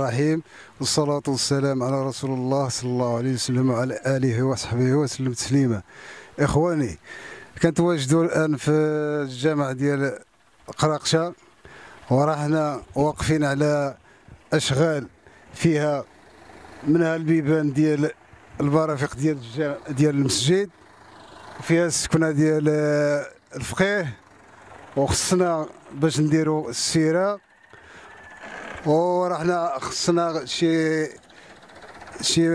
الرحيم والصلاة والسلام على رسول الله صلى الله عليه وسلم وعلى آله وصحبه وسلم تسليما إخواني واجدوا الآن في الجامع ديال قراقشة وراحنا واقفين على أشغال فيها منها البيبان ديال البرافق ديال ديال المسجد فيها السكنة ديال الفقيه وخصنا باش نديروا السيره ورحنا خصنا شي شي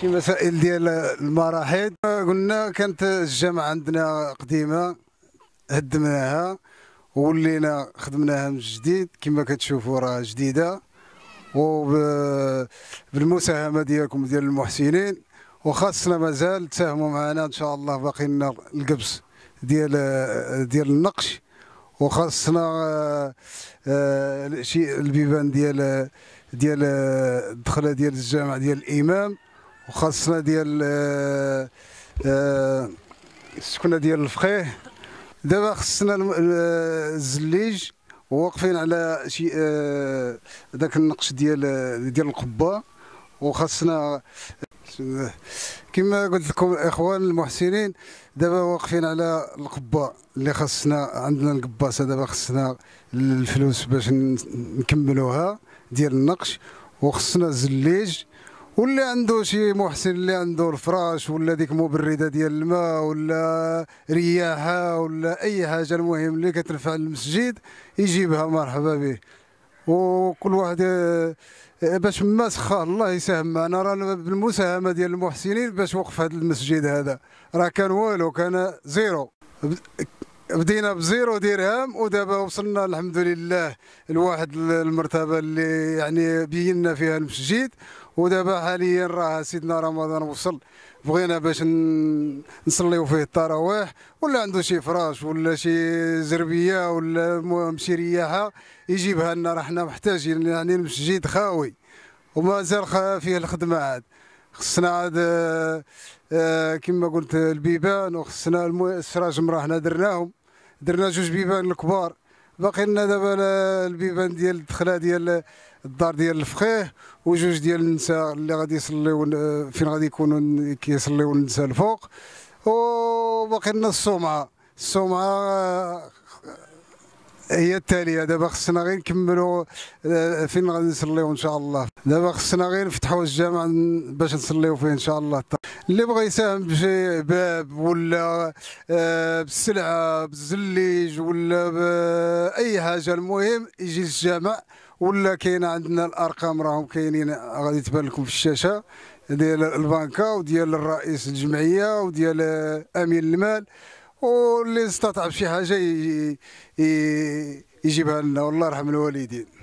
شي مسائل ديال المراحيض قلنا كانت الجامعه عندنا قديمه هدمناها ولينا خدمناها من جديد كما كتشوفوا راه جديده وبالمساهمه ديالكم ديال المحسنين وخاصنا مازال تساهموا معنا ان شاء الله باقي لنا القبس ديال ديال النقش وخاصنا آه، آه، شي البيبان ديال ديال الدخله ديال الجامع ديال الامام وخاصنا ديال آه، السكنه ديال الفقيه دابا خصنا الزليج واقفين على شي داك النقش ديال ديال القبه وخاصنا كما قلت لكم الاخوان المحسنين دابا واقفين على القبه اللي خصنا عندنا القباسه دابا خصنا الفلوس باش نكملوها ديال النقش وخصنا الزليج واللي عنده شي محسن اللي عنده الفراش ولا ديك مبرده ديال الماء ولا رياحه ولا اي حاجه المهم اللي كتنفع المسجد يجيبها مرحبا به وكل واحد آه، آه، باش ما سخاه الله يساهم انا رانا بالمساهمه ديال المحسنين باش وقف هذا المسجد هذا راه كان والو كان زيرو بدينا بزيرو درهم ودابا وصلنا الحمد لله لواحد المرتبه اللي يعني بينا فيها المسجد ودابا حاليا راه سيدنا رمضان وصل بغينا باش نصليو فيه التراويح ولا عنده شي فراش ولا شي زربيه ولا المهم شي رياحه يجيبها لنا راه حنا محتاجين يعني المسجد خاوي ومازال فيه الخدمه عاد خصنا عاد آه، آه، كما قلت البيبان وخصنا السراج مراه حنا درناهم درنا جوج بيبان الكبار باقي لنا دابا البيبان ديال الدخله ديال الدار ديال الفقيه وجوج ديال النساء اللي غادي يصليو فين غادي يكونوا كيصليو النساء الفوق وباقي لنا السمعه السمعه آه، هي التاليه دابا خصنا غير نكملوا آه، فين غادي نصليو ان شاء الله دابا خصنا غير نفتحوا الجامع باش نصليو فيه ان شاء الله اللي بغى يساهم بشي باب ولا آه، بسلعه بالزليج ولا باي آه، حاجه المهم يجي للجامع ولا كاين عندنا الارقام راهم كاينين غادي تبان لكم في الشاشه ديال البنكه وديال الرئيس الجمعيه وديال امين المال واللي استطاع بشي حاجه يجيبها لنا والله يرحم الوالدين